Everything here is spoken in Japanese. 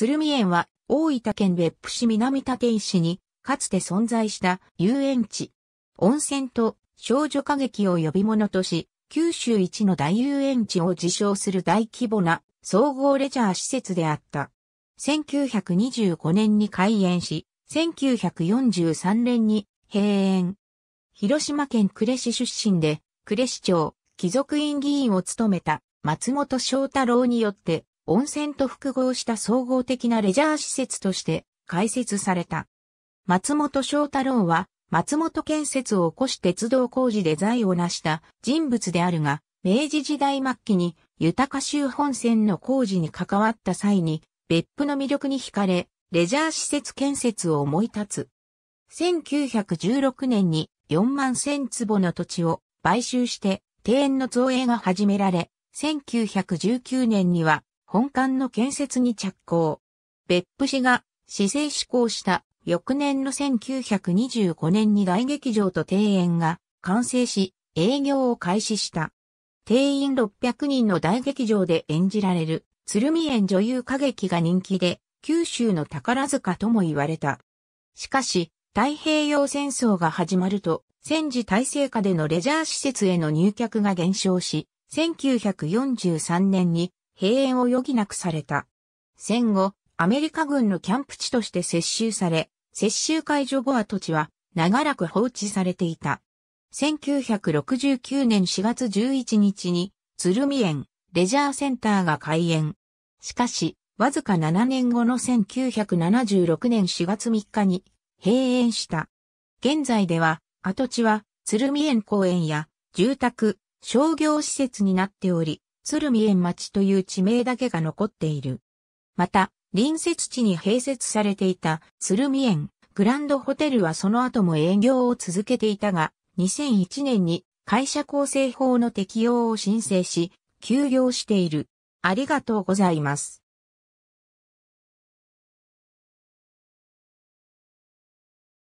鶴見園は大分県別府市南立石にかつて存在した遊園地。温泉と少女歌劇を呼び物とし、九州一の大遊園地を自称する大規模な総合レジャー施設であった。1925年に開園し、1943年に閉園。広島県呉市出身で、呉市長、貴族院議員を務めた松本翔太郎によって温泉と複合した総合的なレジャー施設として開設された。松本翔太郎は、松本建設を起こし鉄道工事で財を成した人物であるが、明治時代末期に豊州本線の工事に関わった際に、別府の魅力に惹かれ、レジャー施設建設を思い立つ。1916年に4万1000坪の土地を買収して庭園の造営が始められ、1919年には本館の建設に着工。別府市が市政施行した翌年の1925年に大劇場と庭園が完成し営業を開始した。定員600人の大劇場で演じられる鶴見園女優歌劇が人気で九州の宝塚とも言われた。しかし太平洋戦争が始まると戦時体制下でのレジャー施設への入客が減少し1943年に閉園を余儀なくされた。戦後、アメリカ軍のキャンプ地として接収され、接収解除後跡地は長らく放置されていた。1969年4月11日に、鶴見園レジャーセンターが開園。しかし、わずか7年後の1976年4月3日に閉園した。現在では、跡地は鶴見園公園や住宅、商業施設になっており、鶴見園町という地名だけが残っている。また、隣接地に併設されていた鶴見園グランドホテルはその後も営業を続けていたが、2001年に会社構成法の適用を申請し、休業している。ありがとうございます。